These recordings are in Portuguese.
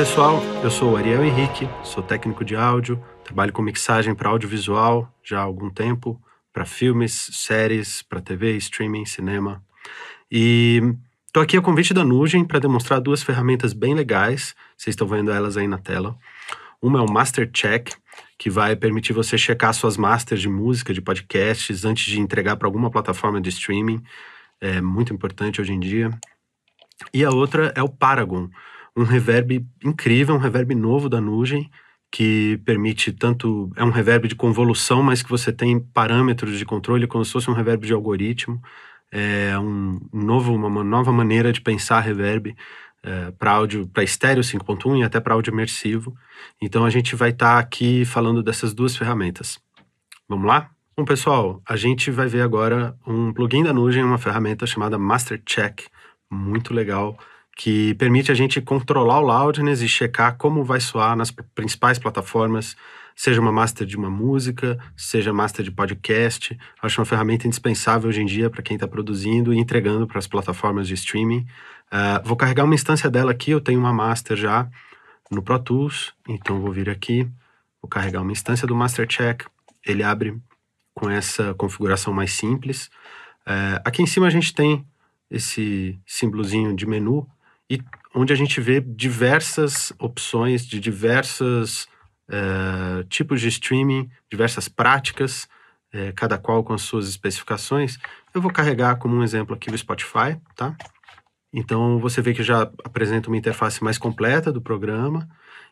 pessoal, eu sou Ariel Henrique, sou técnico de áudio, trabalho com mixagem para audiovisual já há algum tempo, para filmes, séries, para TV, streaming, cinema. E estou aqui a convite da Nugem para demonstrar duas ferramentas bem legais, vocês estão vendo elas aí na tela. Uma é o Master Check, que vai permitir você checar suas masters de música, de podcasts, antes de entregar para alguma plataforma de streaming. É muito importante hoje em dia. E a outra é o Paragon, um reverb incrível, um reverb novo da Nugem, que permite tanto. É um reverb de convolução, mas que você tem parâmetros de controle como se fosse um reverb de algoritmo. É um novo, uma nova maneira de pensar reverb é, para áudio, para estéreo 5.1 e até para áudio imersivo. Então a gente vai estar tá aqui falando dessas duas ferramentas. Vamos lá? Bom, pessoal, a gente vai ver agora um plugin da Nugem, uma ferramenta chamada Master Check, muito legal que permite a gente controlar o loudness e checar como vai soar nas principais plataformas, seja uma master de uma música, seja master de podcast. Acho uma ferramenta indispensável hoje em dia para quem está produzindo e entregando para as plataformas de streaming. Uh, vou carregar uma instância dela aqui, eu tenho uma master já no Pro Tools, então vou vir aqui, vou carregar uma instância do Master Check, ele abre com essa configuração mais simples. Uh, aqui em cima a gente tem esse símbolozinho de menu e onde a gente vê diversas opções de diversos é, eh, tipos de streaming, diversas práticas, é, cada qual com as suas especificações. Eu vou carregar como um exemplo aqui o Spotify, tá? Então você vê que já apresenta uma interface mais completa do programa.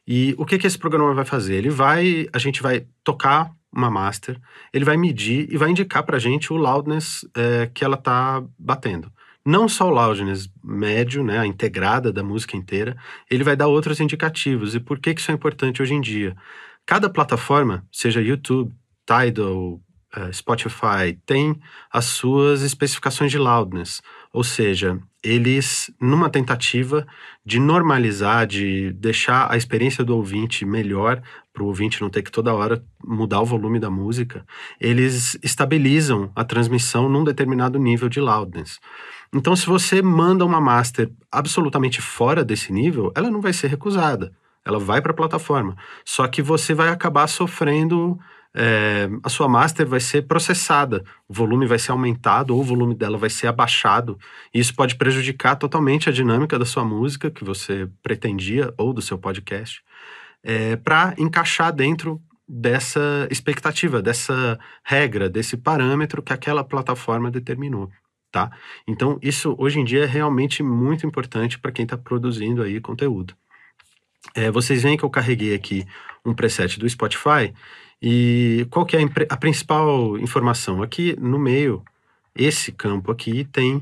E o que, que esse programa vai fazer? Ele vai, a gente vai tocar uma master, ele vai medir e vai indicar para a gente o loudness é, que ela está batendo não só o loudness médio, né, a integrada da música inteira, ele vai dar outros indicativos. E por que, que isso é importante hoje em dia? Cada plataforma, seja YouTube, Tidal, eh, Spotify, tem as suas especificações de loudness, ou seja, eles, numa tentativa de normalizar, de deixar a experiência do ouvinte melhor, para o ouvinte não ter que toda hora mudar o volume da música, eles estabilizam a transmissão num determinado nível de loudness. Então, se você manda uma master absolutamente fora desse nível, ela não vai ser recusada. Ela vai para a plataforma. Só que você vai acabar sofrendo. É, a sua master vai ser processada, o volume vai ser aumentado ou o volume dela vai ser abaixado. E isso pode prejudicar totalmente a dinâmica da sua música que você pretendia ou do seu podcast, é, eh, para encaixar dentro dessa expectativa, dessa regra, desse parâmetro que aquela plataforma determinou tá? Então, isso hoje em dia é realmente muito importante para quem está produzindo aí conteúdo. É, vocês veem que eu carreguei aqui um preset do Spotify e qual que é a, a principal informação? Aqui no meio, esse campo aqui tem...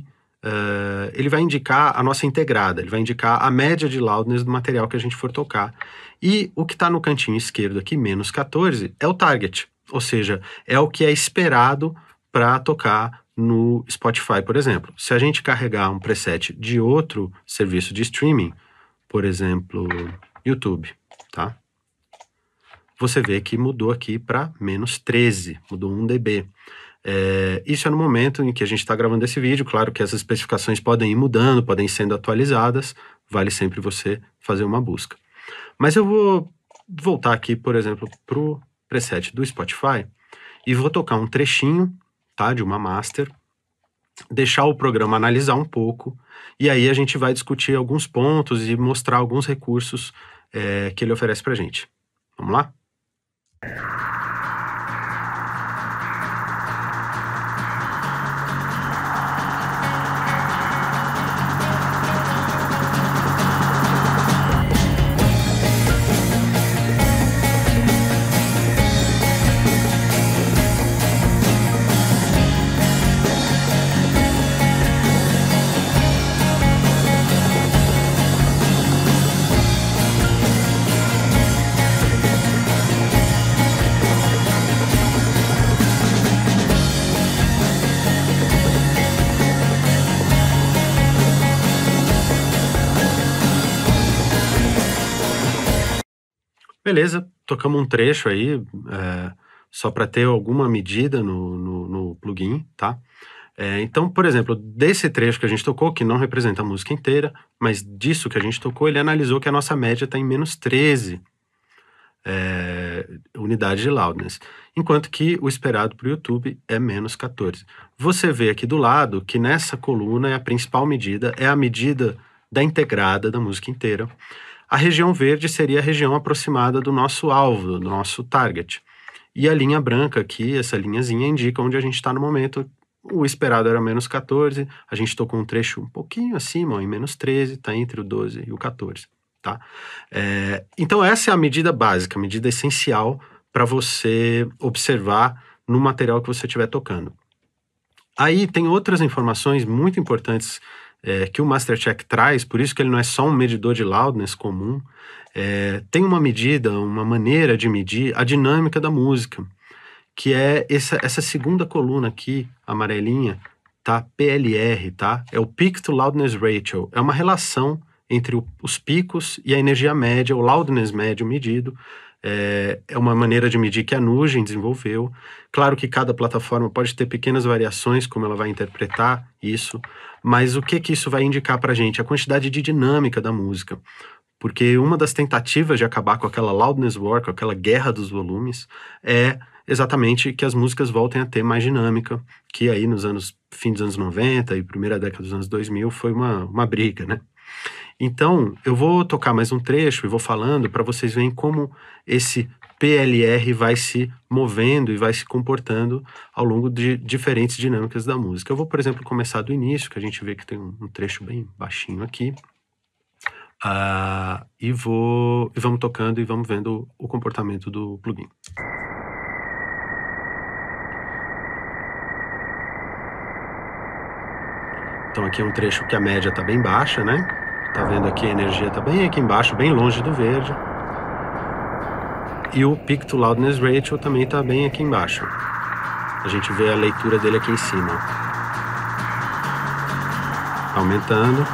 Uh, ele vai indicar a nossa integrada, ele vai indicar a média de loudness do material que a gente for tocar. E o que está no cantinho esquerdo aqui, menos 14, é o target, ou seja, é o que é esperado para tocar no Spotify, por exemplo. Se a gente carregar um preset de outro serviço de streaming, por exemplo, YouTube, tá? Você vê que mudou aqui para menos 13, mudou 1 dB. É, isso é no momento em que a gente está gravando esse vídeo. Claro que essas especificações podem ir mudando, podem sendo atualizadas. Vale sempre você fazer uma busca. Mas eu vou voltar aqui, por exemplo, para o preset do Spotify e vou tocar um trechinho tá? De uma master, deixar o programa analisar um pouco, e aí a gente vai discutir alguns pontos e mostrar alguns recursos é, que ele oferece para a gente. Vamos lá? Beleza, tocamos um trecho aí, é, só para ter alguma medida no, no, no plugin, tá? É, então, por exemplo, desse trecho que a gente tocou, que não representa a música inteira, mas disso que a gente tocou, ele analisou que a nossa média está em menos 13 é, unidades de loudness, enquanto que o esperado para o YouTube é menos 14. Você vê aqui do lado que nessa coluna é a principal medida, é a medida da integrada da música inteira. A região verde seria a região aproximada do nosso alvo, do nosso target. E a linha branca aqui, essa linhazinha, indica onde a gente está no momento. O esperado era menos 14, a gente tocou um trecho um pouquinho acima, em menos 13, está entre o 12 e o 14. Tá? É, então, essa é a medida básica, a medida essencial para você observar no material que você estiver tocando. Aí tem outras informações muito importantes é, que o MasterCheck traz, por isso que ele não é só um medidor de loudness comum, é, tem uma medida, uma maneira de medir a dinâmica da música, que é essa, essa segunda coluna aqui, amarelinha, tá? PLR, tá? É o Peak to Loudness Ratio, é uma relação entre o, os picos e a energia média, o loudness médio medido, é, é uma maneira de medir que a Nugent desenvolveu. Claro que cada plataforma pode ter pequenas variações, como ela vai interpretar isso, mas o que que isso vai indicar para a gente? A quantidade de dinâmica da música. Porque uma das tentativas de acabar com aquela loudness war, com aquela guerra dos volumes, é exatamente que as músicas voltem a ter mais dinâmica, que aí nos anos fim dos anos 90 e primeira década dos anos 2000 foi uma, uma briga, né? Então, eu vou tocar mais um trecho e vou falando para vocês verem como esse PLR vai se movendo e vai se comportando ao longo de diferentes dinâmicas da música. Eu vou, por exemplo, começar do início, que a gente vê que tem um trecho bem baixinho aqui. Uh, e vou e vamos tocando e vamos vendo o comportamento do plugin. Então aqui é um trecho que a média está bem baixa, né? Tá vendo aqui a energia está bem aqui embaixo, bem longe do verde. E o Peak to Loudness Ratio também está bem aqui embaixo. A gente vê a leitura dele aqui em cima. Tá aumentando.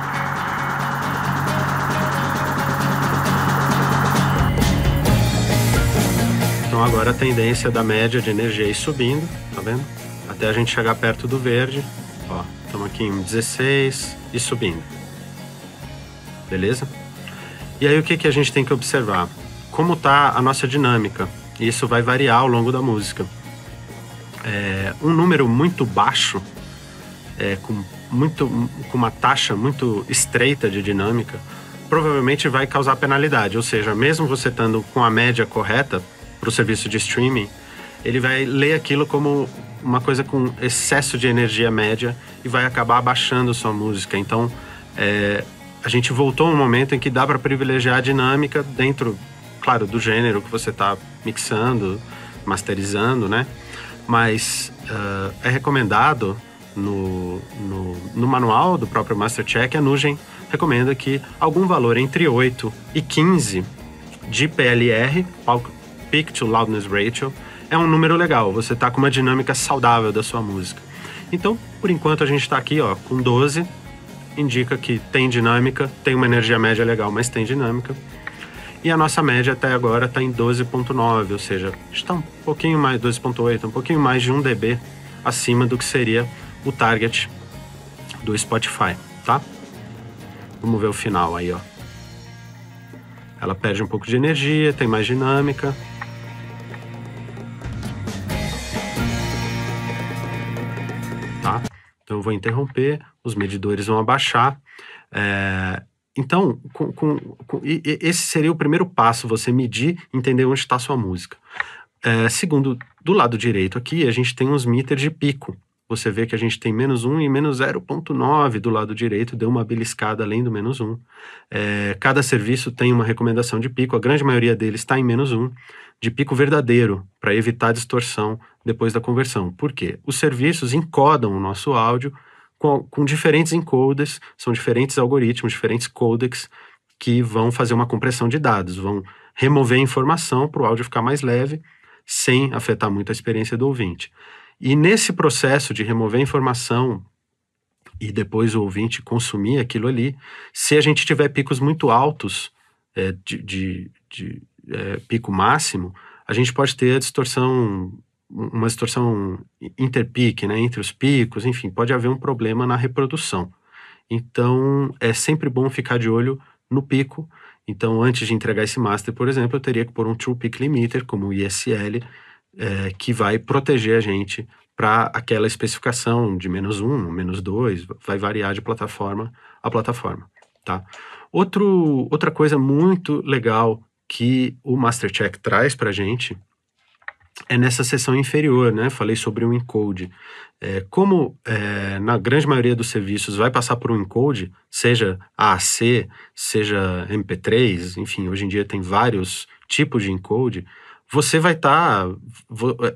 Então agora a tendência da média de energia ir subindo, tá vendo? Até a gente chegar perto do verde. Ó, estamos aqui em 16 e subindo. Beleza? E aí o que, que a gente tem que observar? como tá a nossa dinâmica. Isso vai variar ao longo da música. É, um número muito baixo, é, com, muito, com uma taxa muito estreita de dinâmica, provavelmente vai causar penalidade. Ou seja, mesmo você estando com a média correta para o serviço de streaming, ele vai ler aquilo como uma coisa com excesso de energia média e vai acabar abaixando sua música. Então, é, a gente voltou a um momento em que dá para privilegiar a dinâmica dentro claro, do gênero que você está mixando, masterizando, né? Mas uh, é recomendado no, no, no, manual do próprio Mastercheck, a Nugem recomenda que algum valor entre 8 e 15 de PLR, Peak to Loudness Ratio, é um número legal, você está com uma dinâmica saudável da sua música. Então, por enquanto a gente está aqui ó, com 12, indica que tem dinâmica, tem uma energia média legal, mas tem dinâmica. E a nossa média até agora está em 12,9, ou seja, está um pouquinho mais, 12,8, um pouquinho mais de 1 dB acima do que seria o target do Spotify, tá? Vamos ver o final aí, ó. Ela perde um pouco de energia, tem mais dinâmica. Tá? Então eu vou interromper, os medidores vão abaixar. É, então, com, com, com, esse seria o primeiro passo, você medir, entender onde está a sua música. É, segundo, do lado direito aqui, a gente tem uns meters de pico. Você vê que a gente tem menos 1 e menos 0,9 do lado direito, deu uma beliscada além do menos 1. É, cada serviço tem uma recomendação de pico, a grande maioria deles está em menos 1, de pico verdadeiro, para evitar distorção depois da conversão. Por quê? Os serviços encodam o nosso áudio com, com diferentes encoders, são diferentes algoritmos, diferentes codecs que vão fazer uma compressão de dados, vão remover informação para o áudio ficar mais leve, sem afetar muito a experiência do ouvinte. E nesse processo de remover informação e depois o ouvinte consumir aquilo ali, se a gente tiver picos muito altos é, de, de, de é, pico máximo, a gente pode ter a distorção uma distorção interpique, né, entre os picos, enfim, pode haver um problema na reprodução. Então, é sempre bom ficar de olho no pico. Então, antes de entregar esse master, por exemplo, eu teria que pôr um True Peak Limiter, como o ISL, é, que vai proteger a gente para aquela especificação de menos um, menos dois, vai variar de plataforma a plataforma, tá? Outro, outra coisa muito legal que o MasterCheck traz para a gente é nessa seção inferior, né? Falei sobre o encode. É, como é, na grande maioria dos serviços vai passar por um encode, seja AAC, seja MP3, enfim, hoje em dia tem vários tipos de encode, você vai estar. Tá,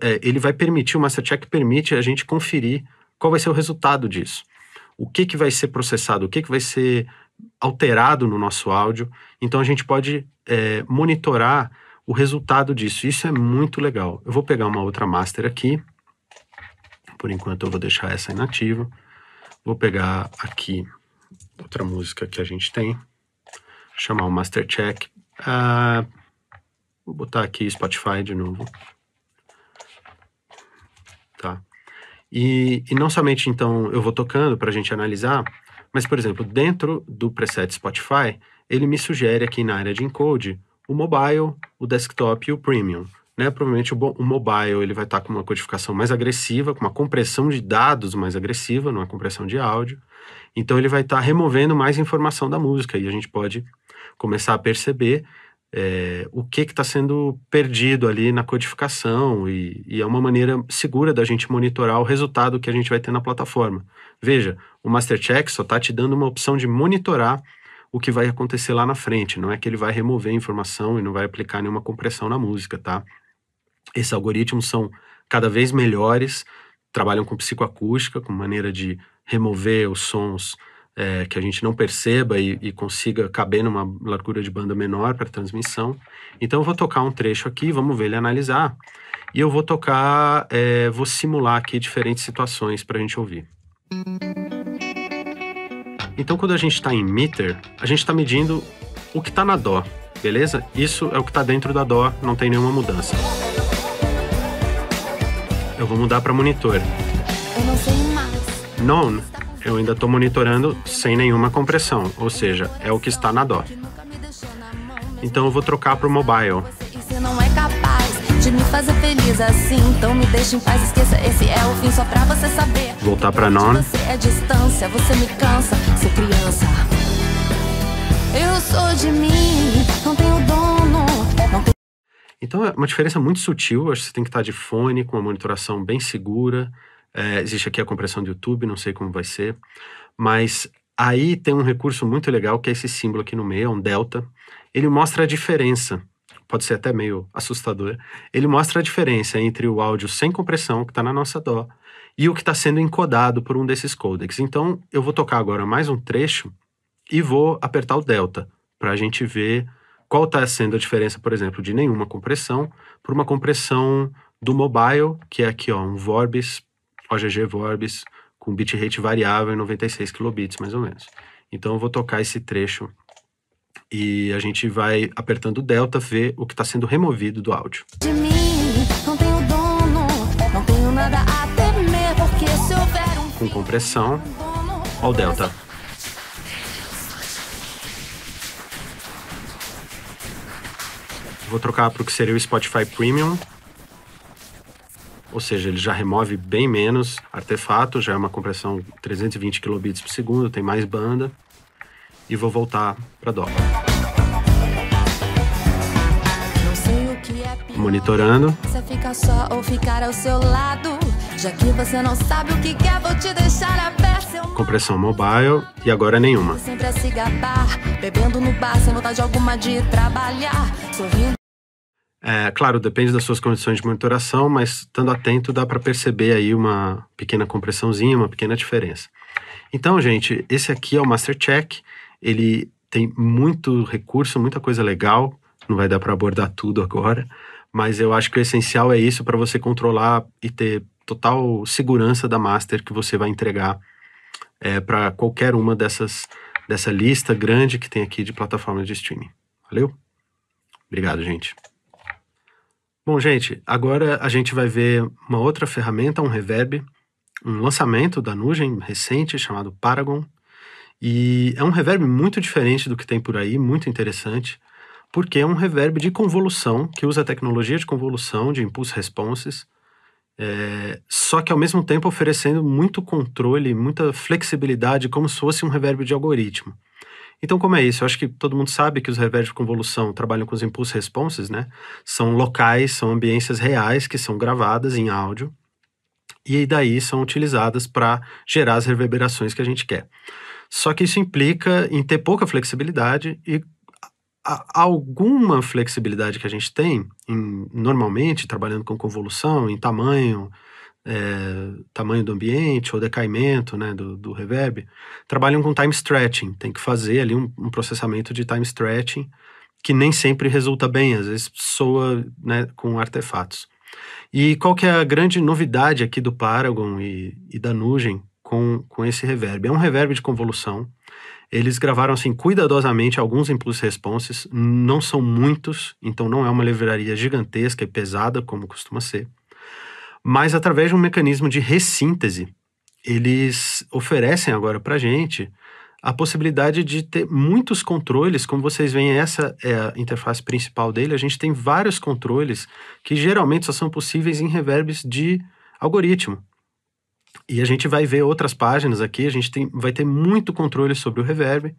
é, ele vai permitir, o Mastercheck permite a gente conferir qual vai ser o resultado disso. O que, que vai ser processado, o que, que vai ser alterado no nosso áudio. Então a gente pode é, monitorar o resultado disso. Isso é muito legal. Eu vou pegar uma outra master aqui. Por enquanto eu vou deixar essa inativa. Vou pegar aqui outra música que a gente tem. Chamar o master check. Ah, vou botar aqui Spotify de novo. Tá. E, e não somente então eu vou tocando para a gente analisar, mas por exemplo, dentro do preset Spotify, ele me sugere aqui na área de encode o mobile, o desktop e o premium. Né? Provavelmente o, o mobile ele vai estar tá com uma codificação mais agressiva, com uma compressão de dados mais agressiva, não é compressão de áudio. Então ele vai estar tá removendo mais informação da música e a gente pode começar a perceber é, o que está sendo perdido ali na codificação e, e, é uma maneira segura da gente monitorar o resultado que a gente vai ter na plataforma. Veja, o Master Check só está te dando uma opção de monitorar o que vai acontecer lá na frente. Não é que ele vai remover a informação e não vai aplicar nenhuma compressão na música, tá? Esses algoritmos são cada vez melhores, trabalham com psicoacústica, com maneira de remover os sons é, que a gente não perceba e, e, consiga caber numa largura de banda menor para transmissão. Então eu vou tocar um trecho aqui, vamos ver ele analisar. E eu vou tocar, é, vou simular aqui diferentes situações para a gente ouvir. Então, quando a gente está em meter, a gente está medindo o que está na dó, beleza? Isso é o que está dentro da dó, não tem nenhuma mudança. Eu vou mudar para monitor. não Non, eu ainda estou monitorando sem nenhuma compressão, ou seja, é o que está na dó. Então eu vou trocar para o mobile assim. Então me deixa em paz, esqueça. Esse é o fim só pra você saber. Voltar pra nona. Você é distância, você me cansa, sou criança. Eu sou de mim, não tenho dono. Não tenho... Então é uma diferença muito sutil. Acho que você tem que estar de fone, com uma monitoração bem segura. É, existe aqui a compressão do YouTube, não sei como vai ser. Mas aí tem um recurso muito legal que é esse símbolo aqui no meio, é um delta. Ele mostra a diferença pode ser até meio assustador, ele mostra a diferença entre o áudio sem compressão, que está na nossa dó, e o que está sendo encodado por um desses codecs. Então, eu vou tocar agora mais um trecho e vou apertar o delta para a gente ver qual está sendo a diferença, por exemplo, de nenhuma compressão por uma compressão do mobile, que é aqui ó, um Vorbis, OGG Vorbis, com bitrate variável em 96 kilobits, mais ou menos. Então, eu vou tocar esse trecho e a gente vai apertando o delta ver o que está sendo removido do áudio. De mim, não tenho dono, não tenho nada a temer, porque se houver um Com compressão, ao delta. Vou trocar para o que seria o Spotify Premium. Ou seja, ele já remove bem menos artefato, já é uma compressão 320 kilobits por segundo, tem mais banda e vou voltar para dó. Monitorando. Você fica só ou ficar ao seu lado. Já que você não sabe o que quer, vou te deixar a pé, Compressão mobile e agora nenhuma. Sempre a se gabar, bebendo no bar, sem vontade alguma de trabalhar, sorrindo. É, claro, depende das suas condições de monitoração, mas estando atento dá para perceber aí uma pequena compressãozinha, uma pequena diferença. Então, gente, esse aqui é o Master Check ele tem muito recurso, muita coisa legal, não vai dar para abordar tudo agora, mas eu acho que o essencial é isso para você controlar e ter total segurança da master que você vai entregar é, para qualquer uma dessas dessa lista grande que tem aqui de plataformas de streaming. Valeu? Obrigado, gente. Bom, gente, agora a gente vai ver uma outra ferramenta, um reverb, um lançamento da Nugem recente chamado Paragon. E é um reverb muito diferente do que tem por aí, muito interessante, porque é um reverb de convolução, que usa a tecnologia de convolução, de impulse responses, é, só que ao mesmo tempo oferecendo muito controle, muita flexibilidade, como se fosse um reverb de algoritmo. Então, como é isso? Eu acho que todo mundo sabe que os reverbs de convolução trabalham com os impulse responses, né? São locais, são ambiências reais que são gravadas em áudio e daí são utilizadas para gerar as reverberações que a gente quer. Só que isso implica em ter pouca flexibilidade e alguma flexibilidade que a gente tem, em, normalmente, trabalhando com convolução, em tamanho, é, tamanho do ambiente ou decaimento né, do, do, reverb, trabalham com time stretching. Tem que fazer ali um, um, processamento de time stretching que nem sempre resulta bem, às vezes soa né, com artefatos. E qual que é a grande novidade aqui do Paragon e, e da Nugem, com, com esse reverb. É um reverb de convolução. Eles gravaram assim cuidadosamente alguns impulse responses, não são muitos, então não é uma livraria gigantesca e pesada como costuma ser. Mas através de um mecanismo de ressíntese, eles oferecem agora para gente a possibilidade de ter muitos controles, como vocês veem, essa é a interface principal dele. A gente tem vários controles que geralmente só são possíveis em reverbs de algoritmo. E a gente vai ver outras páginas aqui, a gente tem, vai ter muito controle sobre o reverb,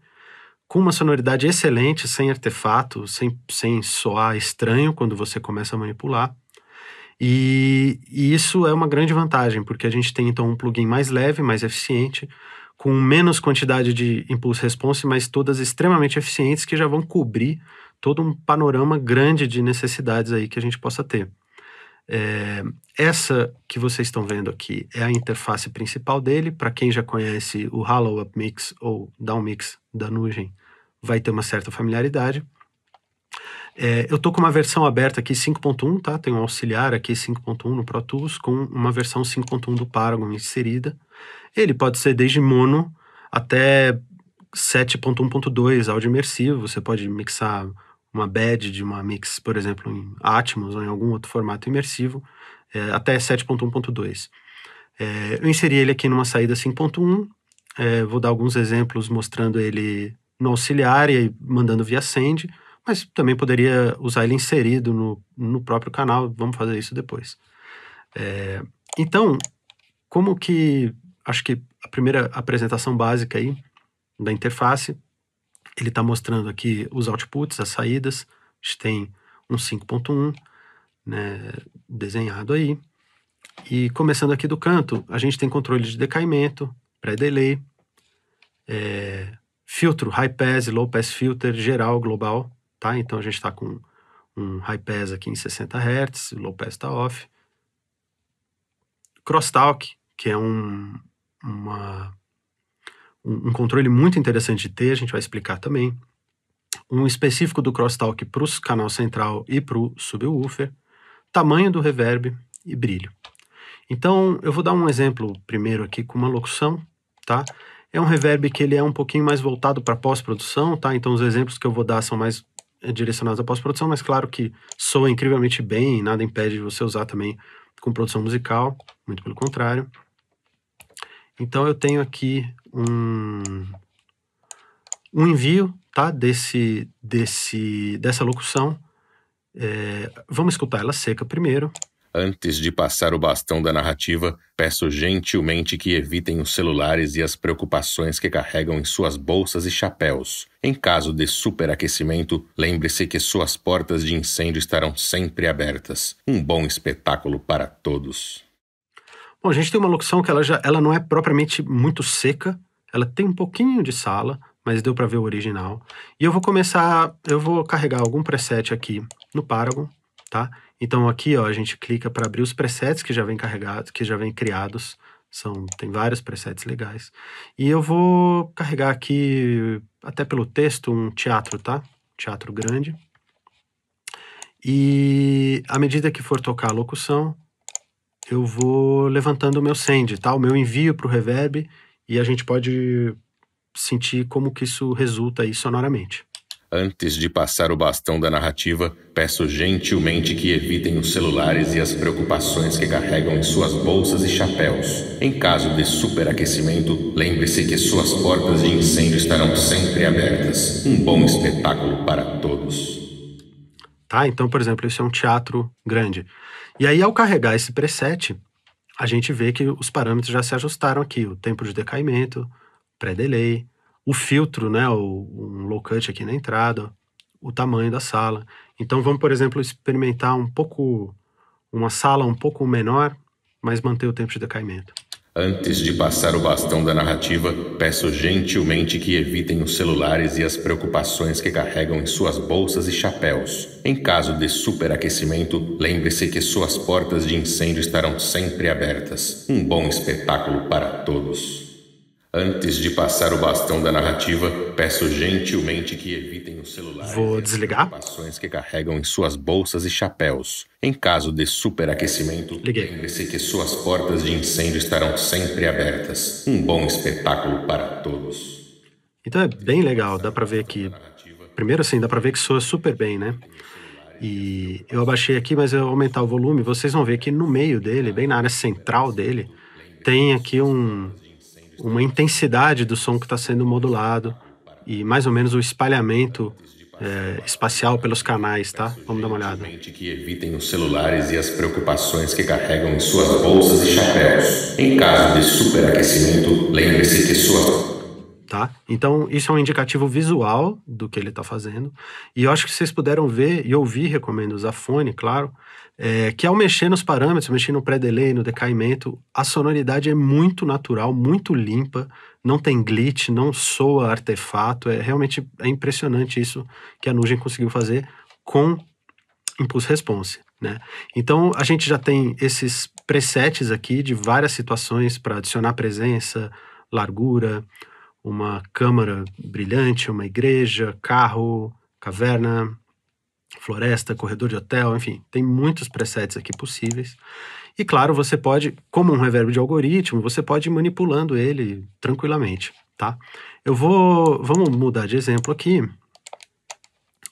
com uma sonoridade excelente, sem artefato, sem, sem soar estranho quando você começa a manipular. E, e, isso é uma grande vantagem, porque a gente tem então um plugin mais leve, mais eficiente, com menos quantidade de impulse response, mas todas extremamente eficientes que já vão cobrir todo um panorama grande de necessidades aí que a gente possa ter. É, essa que vocês estão vendo aqui é a interface principal dele. Para quem já conhece o Hollow Up Mix ou Down Mix da Nugem, vai ter uma certa familiaridade. É, eu estou com uma versão aberta aqui 5.1, tá? Tem um auxiliar aqui 5.1 no Pro Tools com uma versão 5.1 do Paragon inserida. Ele pode ser desde mono até 7.1.2, áudio imersivo. Você pode mixar uma bad de uma mix, por exemplo, em Atmos ou em algum outro formato imersivo, é, até 7.1.2. É, eu inseri ele aqui numa saída 5.1, é, vou dar alguns exemplos mostrando ele no auxiliar e mandando via send, mas também poderia usar ele inserido no, no próprio canal, vamos fazer isso depois. É, então, como que, acho que a primeira apresentação básica aí da interface ele está mostrando aqui os outputs, as saídas. A gente tem um 5.1 né, desenhado aí. E começando aqui do canto, a gente tem controle de decaimento, pré-delay, é, filtro high pass, low pass filter geral, global, tá? Então a gente está com um high pass aqui em 60 Hz, low pass está off. Crosstalk, que é um, uma um, um controle muito interessante de ter, a gente vai explicar também. Um específico do crosstalk para o canal central e para o subwoofer, tamanho do reverb e brilho. Então, eu vou dar um exemplo primeiro aqui com uma locução, tá? É um reverb que ele é um pouquinho mais voltado para pós-produção, tá? Então, os exemplos que eu vou dar são mais eh, direcionados à pós-produção, mas claro que soa incrivelmente bem, nada impede de você usar também com produção musical, muito pelo contrário. Então, eu tenho aqui um, um envio tá, desse, desse, dessa locução. É, vamos escutar ela seca primeiro. Antes de passar o bastão da narrativa, peço gentilmente que evitem os celulares e as preocupações que carregam em suas bolsas e chapéus. Em caso de superaquecimento, lembre-se que suas portas de incêndio estarão sempre abertas. Um bom espetáculo para todos. Bom, a gente tem uma locução que ela, já, ela não é propriamente muito seca, ela tem um pouquinho de sala, mas deu para ver o original. E eu vou começar, eu vou carregar algum preset aqui no Paragon, tá? Então aqui, ó, a gente clica para abrir os presets que já vem carregados, que já vem criados. São, tem vários presets legais. E eu vou carregar aqui, até pelo texto, um teatro, tá? Teatro grande. E à medida que for tocar a locução, eu vou levantando o meu send, tá? O meu envio para o reverb e a gente pode sentir como que isso resulta aí sonoramente. Antes de passar o bastão da narrativa, peço gentilmente que evitem os celulares e as preocupações que carregam em suas bolsas e chapéus. Em caso de superaquecimento, lembre-se que suas portas de incêndio estarão sempre abertas. Um bom espetáculo para todos. Tá, então, por exemplo, isso é um teatro grande. E aí, ao carregar esse preset, a gente vê que os parâmetros já se ajustaram aqui, o tempo de decaimento, pré-delay, o filtro, né, o, um low cut aqui na entrada, o tamanho da sala. Então vamos, por exemplo, experimentar um pouco uma sala um pouco menor, mas manter o tempo de decaimento. Antes de passar o bastão da narrativa, peço gentilmente que evitem os celulares e as preocupações que carregam em suas bolsas e chapéus. Em caso de superaquecimento, lembre-se que suas portas de incêndio estarão sempre abertas. Um bom espetáculo para todos. Antes de passar o bastão da narrativa, peço gentilmente que evitem o celular. Vou desligar. As que carregam em suas bolsas e chapéus. Em caso de superaquecimento, lembre-se que suas portas de incêndio estarão sempre abertas. Um bom espetáculo para todos. Então é bem legal, dá para ver que. Primeiro, assim, dá para ver que soa super bem, né? E eu abaixei aqui, mas eu vou aumentar o volume. Vocês vão ver que no meio dele, bem na área central dele, tem aqui um uma intensidade do som que está sendo modulado e mais ou menos o espalhamento é, espacial pelos canais, tá? Vamos dar uma olhada. Que evitem os celulares e as preocupações que carregam em suas bolsas e chapéus. Em caso de superaquecimento, lembre-se que sua Tá? Então, isso é um indicativo visual do que ele está fazendo. E eu acho que vocês puderam ver e ouvir, recomendo usar fone, claro, é, que ao mexer nos parâmetros, mexer no pré-delay, no decaimento, a sonoridade é muito natural, muito limpa, não tem glitch, não soa artefato. É realmente é impressionante isso que a Nugem conseguiu fazer com Impulse Response. Né? Então a gente já tem esses presets aqui de várias situações para adicionar presença, largura, uma câmara brilhante, uma igreja, carro, caverna, floresta, corredor de hotel, enfim, tem muitos presets aqui possíveis. E claro, você pode, como um reverb de algoritmo, você pode ir manipulando ele tranquilamente, tá? Eu vou, vamos mudar de exemplo aqui.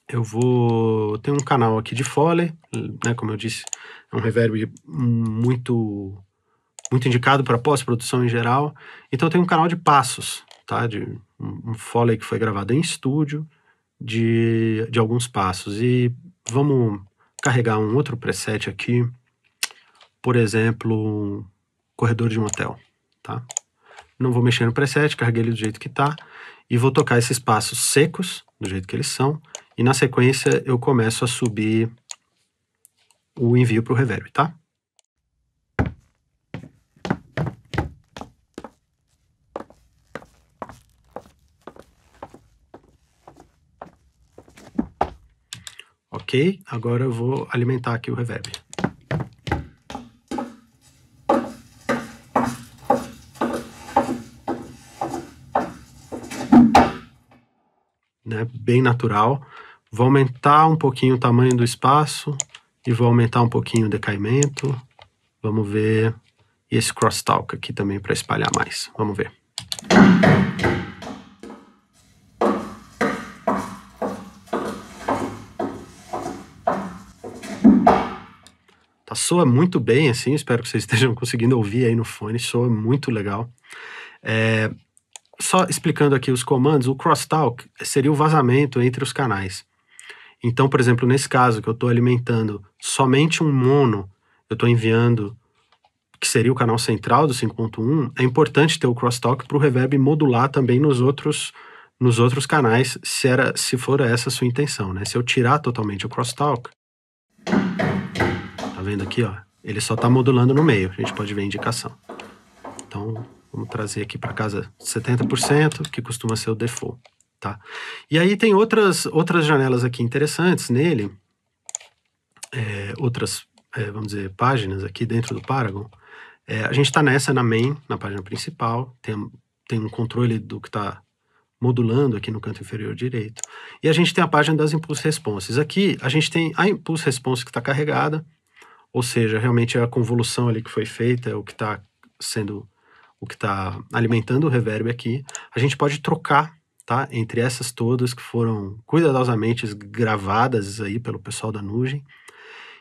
Eu vou, tem um canal aqui de Foley, né, como eu disse, é um reverb muito muito indicado para pós-produção em geral. Então tem um canal de passos, tá? De um Foley que foi gravado em estúdio de, de alguns passos. E vamos carregar um outro preset aqui, por exemplo, corredor de um hotel, tá? Não vou mexer no preset, carreguei ele do jeito que tá, e vou tocar esses passos secos, do jeito que eles são, e na sequência eu começo a subir o envio para o reverb, tá? Ok, agora eu vou alimentar aqui o reverb. Né, bem natural. Vou aumentar um pouquinho o tamanho do espaço e vou aumentar um pouquinho o decaimento. Vamos ver e esse crosstalk aqui também para espalhar mais. Vamos ver. soa muito bem, assim, espero que vocês estejam conseguindo ouvir aí no fone, soa muito legal. É, só explicando aqui os comandos, o crosstalk seria o vazamento entre os canais. Então, por exemplo, nesse caso que eu estou alimentando somente um mono, eu estou enviando, que seria o canal central do 5.1, é importante ter o crosstalk para o reverb modular também nos outros nos outros canais, se, era, se for essa a sua intenção. Né? Se eu tirar totalmente o crosstalk, vendo aqui, ó? Ele só está modulando no meio. A gente pode ver a indicação. Então, vamos trazer aqui para casa 70%, que costuma ser o default, tá? E aí tem outras, outras janelas aqui interessantes nele, é, outras, é, vamos dizer, páginas aqui dentro do Paragon. É, a gente está nessa, na main, na página principal, tem, tem um controle do que está modulando aqui no canto inferior direito. E a gente tem a página das Impulse Responses. Aqui a gente tem a Impulse Response que está carregada, ou seja, realmente é a convolução ali que foi feita, é o que está sendo o que está alimentando o reverb aqui. A gente pode trocar, tá? Entre essas todas que foram cuidadosamente gravadas aí pelo pessoal da Nugem.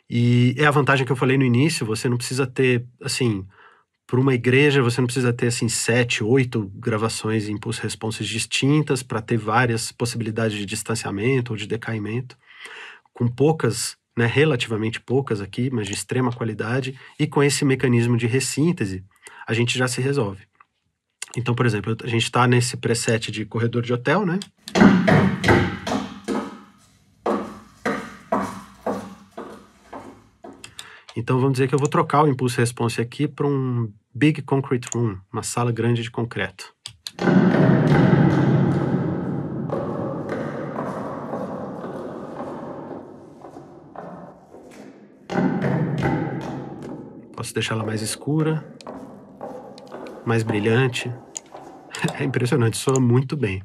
E é a vantagem que eu falei no início, você não precisa ter, assim, para uma igreja, você não precisa ter, assim, sete, oito gravações em pulse responses distintas para ter várias possibilidades de distanciamento ou de decaimento. Com poucas né, relativamente poucas aqui, mas de extrema qualidade, e com esse mecanismo de ressíntese, a gente já se resolve. Então, por exemplo, a gente está nesse preset de corredor de hotel, né? Então, vamos dizer que eu vou trocar o impulso response aqui para um big concrete room, uma sala grande de concreto. deixar ela mais escura, mais brilhante. É impressionante, soa muito bem.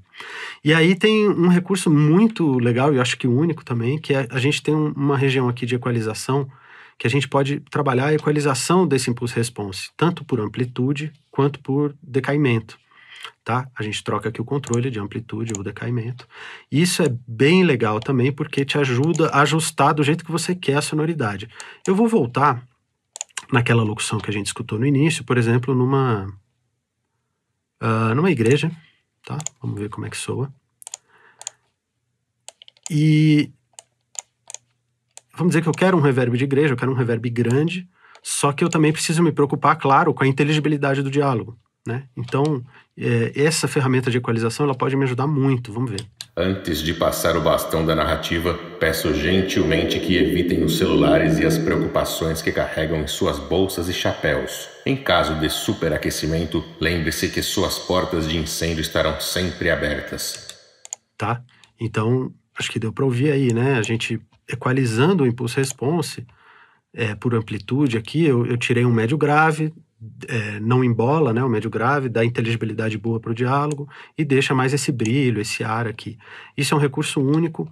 E aí tem um recurso muito legal, e acho que único também, que é a gente tem uma região aqui de equalização que a gente pode trabalhar a equalização desse impulso response, tanto por amplitude quanto por decaimento. Tá? A gente troca aqui o controle de amplitude ou decaimento. Isso é bem legal também porque te ajuda a ajustar do jeito que você quer a sonoridade. Eu vou voltar naquela locução que a gente escutou no início, por exemplo, numa, uh, numa igreja, tá? Vamos ver como é que soa. E vamos dizer que eu quero um reverb de igreja, eu quero um reverb grande, só que eu também preciso me preocupar, claro, com a inteligibilidade do diálogo, né? Então, é, essa ferramenta de equalização, ela pode me ajudar muito, vamos ver. Antes de passar o bastão da narrativa, peço gentilmente que evitem os celulares e as preocupações que carregam em suas bolsas e chapéus. Em caso de superaquecimento, lembre-se que suas portas de incêndio estarão sempre abertas. Tá? Então, acho que deu para ouvir aí, né? A gente equalizando o impulso response é, por amplitude aqui, eu, eu tirei um médio grave, é, não embola, né, o médio grave, dá inteligibilidade boa para o diálogo e deixa mais esse brilho, esse ar aqui. Isso é um recurso único.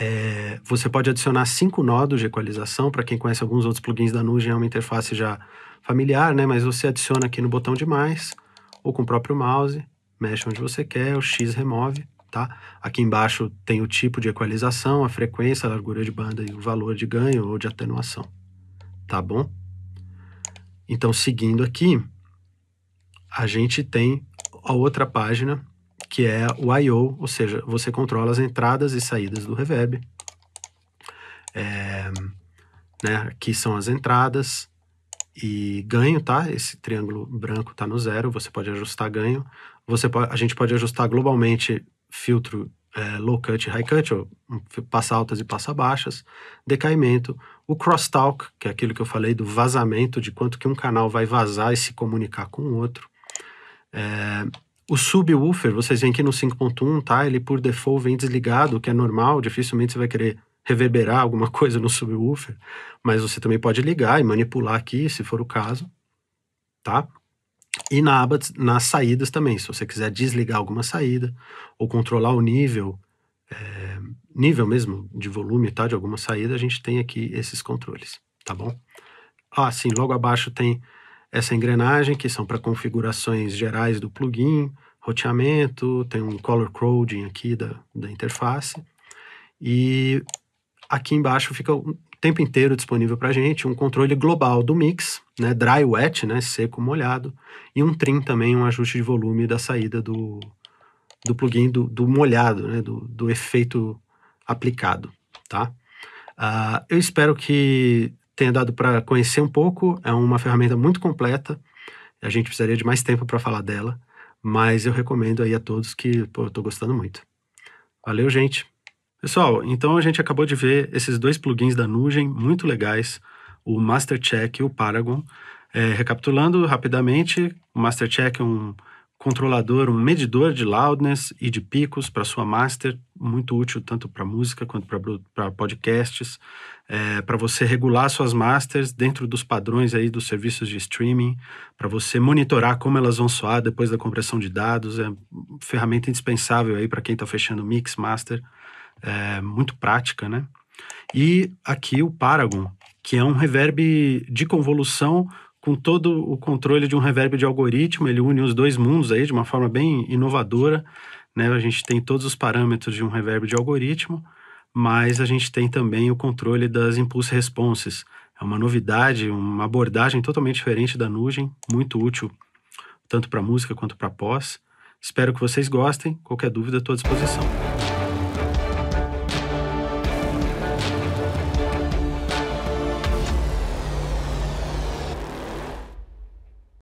É, você pode adicionar cinco nodos de equalização, para quem conhece alguns outros plugins da Nuge é uma interface já familiar, né, mas você adiciona aqui no botão de mais, ou com o próprio mouse, mexe onde você quer, o X remove, tá? Aqui embaixo tem o tipo de equalização, a frequência, a largura de banda e o valor de ganho ou de atenuação, tá bom? Então, seguindo aqui, a gente tem a outra página, que é o I.O., ou seja, você controla as entradas e saídas do reverb. É, né, aqui são as entradas e ganho, tá? Esse triângulo branco tá no zero, você pode ajustar ganho. Você a gente pode ajustar globalmente filtro é, low cut e high cut, ou passa altas e passa baixas, decaimento, o crosstalk, que é aquilo que eu falei do vazamento, de quanto que um canal vai vazar e se comunicar com o outro. É, o subwoofer, vocês veem que no 5.1, tá? Ele por default vem desligado, o que é normal, dificilmente você vai querer reverberar alguma coisa no subwoofer, mas você também pode ligar e manipular aqui, se for o caso, tá? E na aba nas saídas também, se você quiser desligar alguma saída ou controlar o nível, é, nível mesmo de volume tá, de alguma saída, a gente tem aqui esses controles, tá bom? Ah, sim, logo abaixo tem essa engrenagem, que são para configurações gerais do plugin, roteamento, tem um color coding aqui da, da interface. E aqui embaixo fica tempo inteiro disponível para a gente, um controle global do mix, né, dry wet, né, seco molhado, e um trim também, um ajuste de volume da saída do, do plugin do, do molhado, né, do, do efeito aplicado, tá? Uh, eu espero que tenha dado para conhecer um pouco, é uma ferramenta muito completa, a gente precisaria de mais tempo para falar dela, mas eu recomendo aí a todos que, pô, eu estou gostando muito. Valeu, gente! Pessoal, então a gente acabou de ver esses dois plugins da Nugem muito legais, o MasterCheck e o Paragon. É, recapitulando rapidamente, o MasterCheck é um controlador, um medidor de loudness e de picos para sua master, muito útil tanto para música quanto para podcasts, é, para você regular suas masters dentro dos padrões aí dos serviços de streaming, para você monitorar como elas vão soar depois da compressão de dados, é ferramenta indispensável aí para quem está fechando mix master é, muito prática, né? E aqui o Paragon, que é um reverb de convolução com todo o controle de um reverb de algoritmo, ele une os dois mundos aí de uma forma bem inovadora, né? A gente tem todos os parâmetros de um reverb de algoritmo, mas a gente tem também o controle das impulse responses. É uma novidade, uma abordagem totalmente diferente da Nugem, muito útil tanto para música quanto para pós. Espero que vocês gostem. Qualquer dúvida, estou à disposição.